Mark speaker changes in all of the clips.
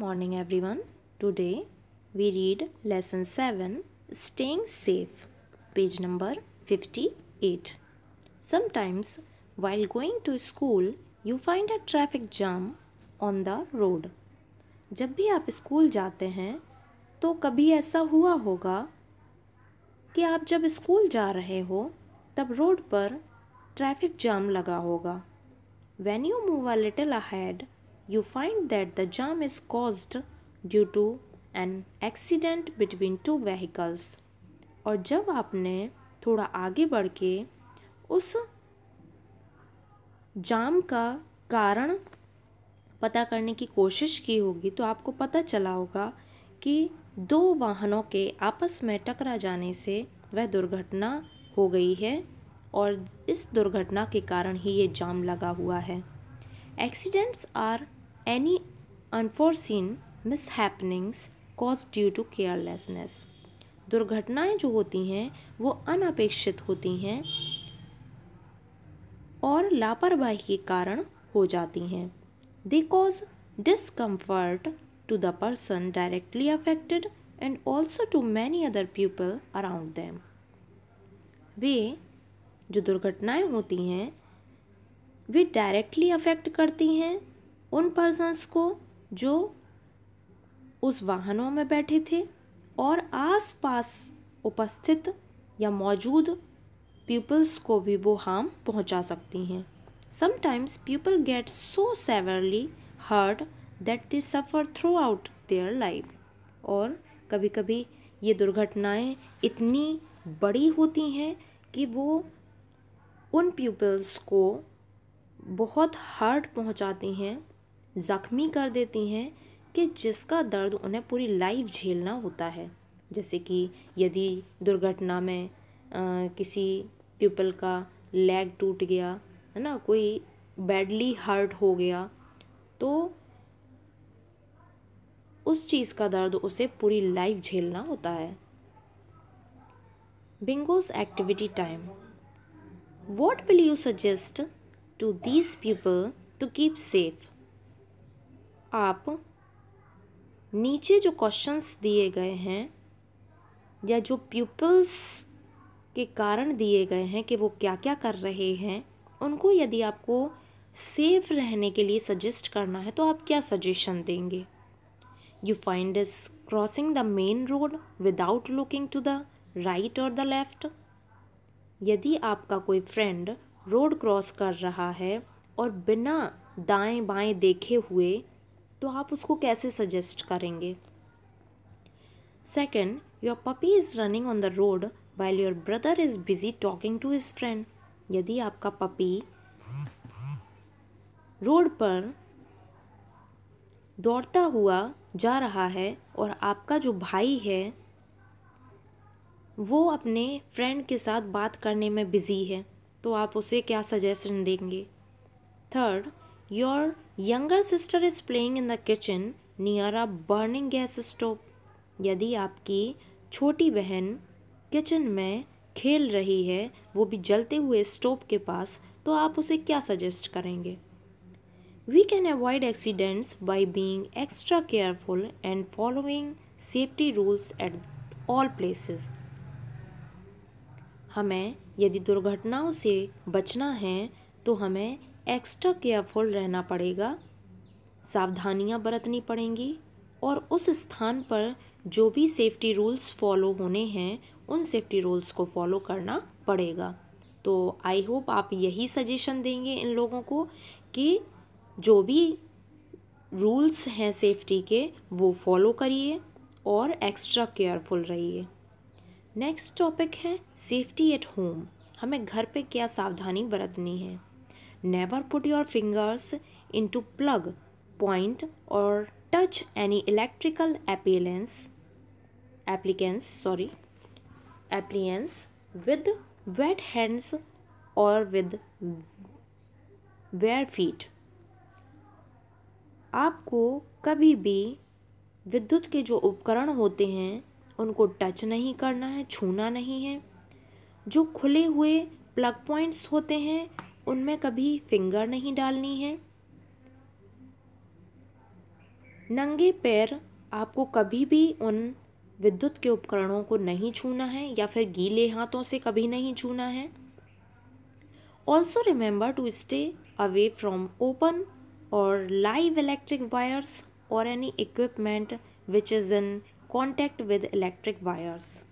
Speaker 1: morning everyone today we read lesson 7 staying safe page number 58 sometimes while going to school you find a traffic jam on the road जब भी आप school जाते हैं तो कभी ऐसा हुआ होगा कि आप जब स्कूल जा रहे हो तब रोड पर ट्रैफिक जाम लगा होगा when you move a little ahead you find that the jam is caused due to an accident between two vehicles और जब आपने थोड़ा आगे बढ़ के उस जाम का कारण पता करने की कोशिश की होगी तो आपको पता चला होगा कि दो वाहनों के आपस में टकरा जाने से वह दुर्घटना हो गई है और इस दुर्घटना के कारण ही ये जाम लगा हुआ है accidents or any unforeseen mishappenings cause due to carelessness दुर्घटनाएं जो होती हैं वो अनपेक्षित होती हैं और लापरवाही के कारण हो जाती हैं they cause discomfort to the person directly affected and also to many other people around them वे जो दुर्घटनाएं होती हैं वे डायरेक्टली अफेक्ट करती हैं उन पर्सनस को जो उस वाहनों में बैठे थे और आसपास उपस्थित या मौजूद पीपल्स को भी वो हार्म पहुंचा सकती हैं sometimes people get so severely hurt that they suffer through their life और कभी कभी ये दुर्घटनाएं इतनी बड़ी होती हैं कि वो उन पीपल्स को बहुत हर्ट पहुंचाती हैं ज़ख्मी कर देती हैं कि जिसका दर्द उन्हें पूरी लाइफ झेलना होता है जैसे कि यदि दुर्घटना में आ, किसी पीपल का लेग टूट गया है ना कोई बैडली हर्ट हो गया तो उस चीज़ का दर्द उसे पूरी लाइफ झेलना होता है bingo's activity time what will you suggest to these people to keep safe आप नीचे जो क्वेश्चंस दिए गए हैं या जो पीपल्स के कारण दिए गए हैं कि वो क्या क्या कर रहे हैं उनको यदि आपको सेफ रहने के लिए सजेस्ट करना है तो आप क्या सजेशन देंगे you find is crossing the main road without looking to the right और द लेफ्ट यदि आपका कोई फ्रेंड रोड क्रॉस कर रहा है और बिना दाएं बाएं देखे हुए तो आप उसको कैसे सजेस्ट करेंगे second your puppy is running on the road while your brother is busy talking to his friend यदि आपका पपी रोड पर दौड़ता हुआ जा रहा है और आपका जो भाई है वो अपने फ्रेंड के साथ बात करने में बिज़ी है तो आप उसे क्या सजेशन देंगे third Your younger sister is playing in the kitchen near a burning gas stove. यदि आपकी छोटी बहन किचन में खेल रही है वो भी जलते हुए स्टोव के पास तो आप उसे क्या सजेस्ट करेंगे we can avoid accidents by being extra careful and following safety rules at all places हमें यदि दुर्घटनाओं से बचना है तो हमें एक्स्ट्रा केयरफुल रहना पड़ेगा सावधानियां बरतनी पड़ेंगी और उस स्थान पर जो भी सेफ्टी रूल्स फॉलो होने हैं उन सेफ्टी रूल्स को फॉलो करना पड़ेगा तो आई होप आप यही सजेशन देंगे इन लोगों को कि जो भी रूल्स हैं सेफ्टी के वो फॉलो करिए और एक्स्ट्रा केयरफुल रहिए नेक्स्ट टॉपिक है सेफ्टी एट होम हमें घर पे क्या सावधानी बरतनी है Never put your fingers into plug, point or touch any electrical appliance applicants sorry appliance with wet hands or with bare feet आपको कभी भी विद्युत के जो उपकरण होते हैं उनको टच नहीं करना है छूना नहीं है जो खुले हुए प्लग पॉइंट्स होते हैं उनमें कभी फिंगर नहीं डालनी है नंगे पैर आपको कभी भी उन विद्युत के उपकरणों को नहीं छूना है या फिर गीले हाथों से कभी नहीं छूना है also remember to stay away from open और लाइव इलेक्ट्रिक वायर्स और any equipment which is in contact with electric wires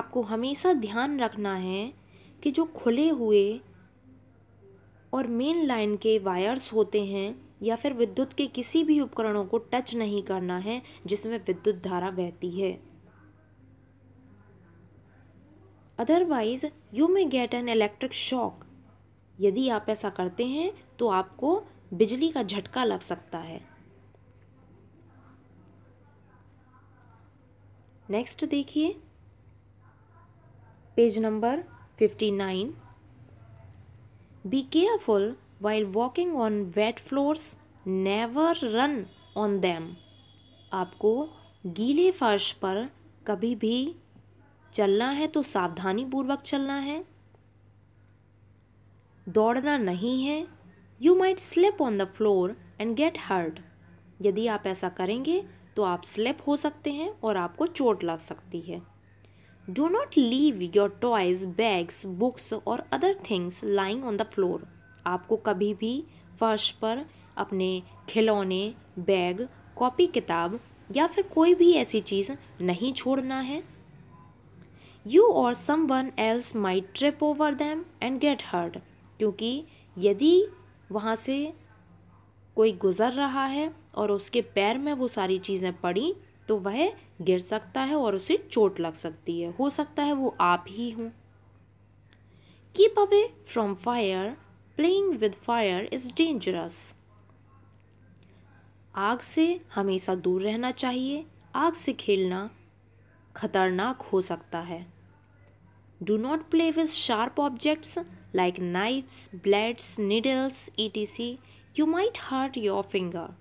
Speaker 1: आपको हमेशा ध्यान रखना है कि जो खुले हुए और मेन लाइन के वायर्स होते हैं या फिर विद्युत के किसी भी उपकरणों को टच नहीं करना है जिसमें विद्युत धारा बहती है otherwise you may get an electric shock यदि आप ऐसा करते हैं तो आपको बिजली का झटका लग सकता है नेक्स्ट देखिए page number fifty nine Be careful while walking on wet floors. Never run on them. आपको गीले फर्श पर कभी भी चलना है तो सावधानी पूर्वक चलना है दौड़ना नहीं है you might slip on the floor and get hurt यदि आप ऐसा करेंगे तो आप स्लिप हो सकते हैं और आपको चोट लग सकती है do not leave your toys bags books और other things lying on the floor आपको कभी भी फर्श पर अपने खिलौने बैग कॉपी किताब या फिर कोई भी ऐसी चीज़ नहीं छोड़ना है यू और someone else may trip over them and get hurt क्योंकि यदि वहाँ से कोई गुज़र रहा है और उसके पैर में वो सारी चीज़ें पड़ी तो वह गिर सकता है और उसे चोट लग सकती है हो सकता है वो आप ही हों keep away from fire playing with fire is dangerous आग से हमेशा दूर रहना चाहिए आग से खेलना खतरनाक हो सकता है do not play with sharp objects like knives blades needles E T C you might hurt your finger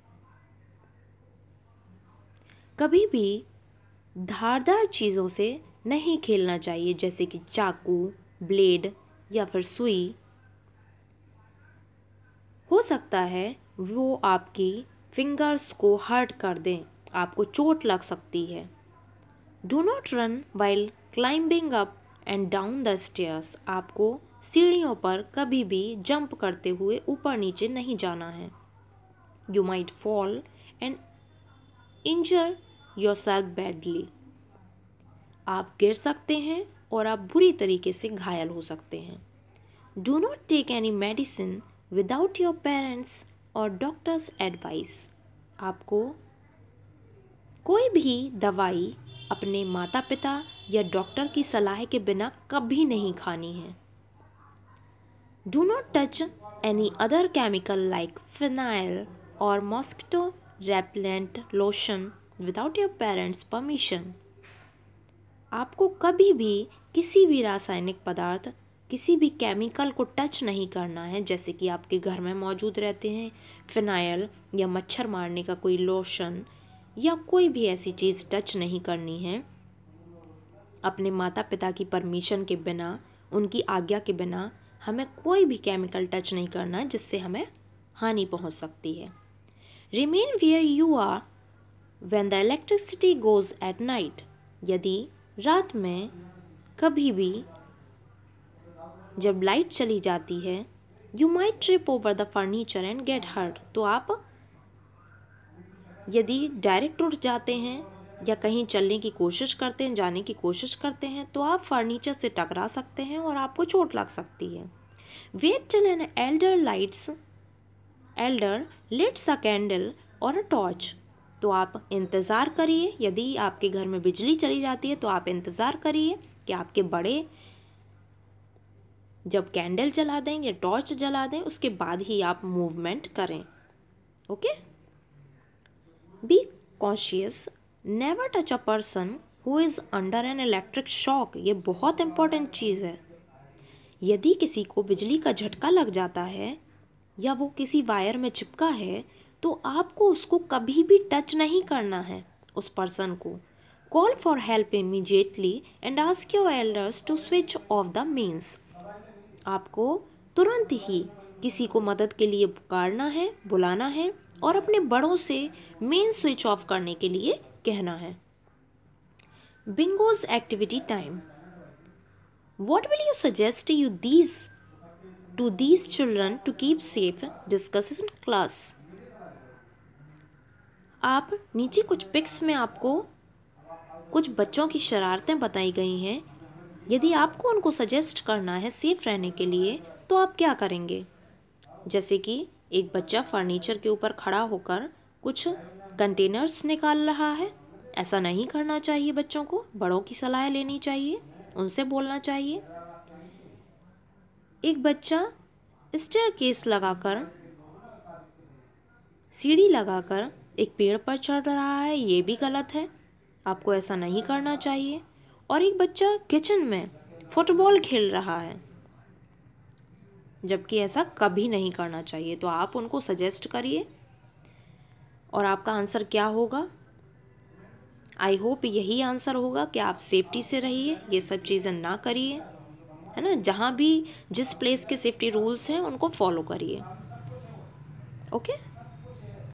Speaker 1: कभी भी धारदार चीज़ों से नहीं खेलना चाहिए जैसे कि चाकू ब्लेड या फिर सुई हो सकता है वो आपकी फिंगर्स को हर्ट कर दें आपको चोट लग सकती है do not run while climbing up and down the stairs आपको सीढ़ियों पर कभी भी जंप करते हुए ऊपर नीचे नहीं जाना है you might fall and injure yourself badly आप गिर सकते हैं और आप बुरी तरीके से घायल हो सकते हैं do not take any medicine without your parents और डॉक्टर्स एडवाइस आपको कोई भी दवाई अपने माता पिता या डॉक्टर की सलाह के बिना कभी नहीं खानी है do not touch any other chemical like phenyl और mosquito repellent lotion without your parents permission आपको कभी भी किसी भी रासायनिक पदार्थ किसी भी केमिकल को टच नहीं करना है जैसे कि आपके घर में मौजूद रहते हैं फिनाइल या मच्छर मारने का कोई लोशन या कोई भी ऐसी चीज़ टच नहीं करनी है अपने माता पिता की परमिशन के बिना उनकी आज्ञा के बिना हमें कोई भी केमिकल टच नहीं करना जिससे हमें हानि पहुंच सकती है remain where you are when the electricity goes at night यदि रात में कभी भी जब लाइट चली जाती है you may trip over the furniture and get hurt तो आप यदि डायरेक्ट उठ जाते हैं या कहीं चलने की कोशिश करते हैं जाने की कोशिश करते हैं तो आप फर्नीचर से टकरा सकते हैं और आपको चोट लग सकती है wait till an elder lights elder lights a candle और अ टॉर्च तो आप इंतज़ार करिए यदि आपके घर में बिजली चली जाती है तो आप इंतज़ार करिए कि आपके बड़े जब कैंडल जला दें या टॉर्च जला दें उसके बाद ही आप मूवमेंट करें okay be conscious never touch a person who is under an electric shock ये बहुत इंपॉर्टेंट चीज़ है यदि किसी को बिजली का झटका लग जाता है या वो किसी वायर में चिपका है तो आपको उसको कभी भी टच नहीं करना है उस पर्सन को call for help immediately and ask your elders to switch off the mains आपको तुरंत ही किसी को मदद के लिए पुकारना है बुलाना है और अपने बड़ों से मेन स्विच ऑफ करने के लिए कहना है bingo's activity time what will you suggest you these to these children to keep safe discuss in class आप नीचे कुछ पिक्स में आपको कुछ बच्चों की शरारतें बताई गई हैं यदि आपको उनको सजेस्ट करना है सेफ़ रहने के लिए तो आप क्या करेंगे जैसे कि एक बच्चा फर्नीचर के ऊपर खड़ा होकर कुछ कंटेनर्स निकाल रहा है ऐसा नहीं करना चाहिए बच्चों को बड़ों की सलाह लेनी चाहिए उनसे बोलना चाहिए एक बच्चा स्टेयर केस लगाकर सीढ़ी लगाकर एक पेड़ पर चढ़ रहा है ये भी गलत है आपको ऐसा नहीं करना चाहिए और एक बच्चा किचन में फुटबॉल खेल रहा है जबकि ऐसा कभी नहीं करना चाहिए तो आप उनको सजेस्ट करिए और आपका आंसर क्या होगा आई होप यही आंसर होगा कि आप सेफ्टी से रहिए ये सब चीज़ें ना करिए है ना जहाँ भी जिस प्लेस के सेफ्टी रूल्स हैं उनको फॉलो करिए ओके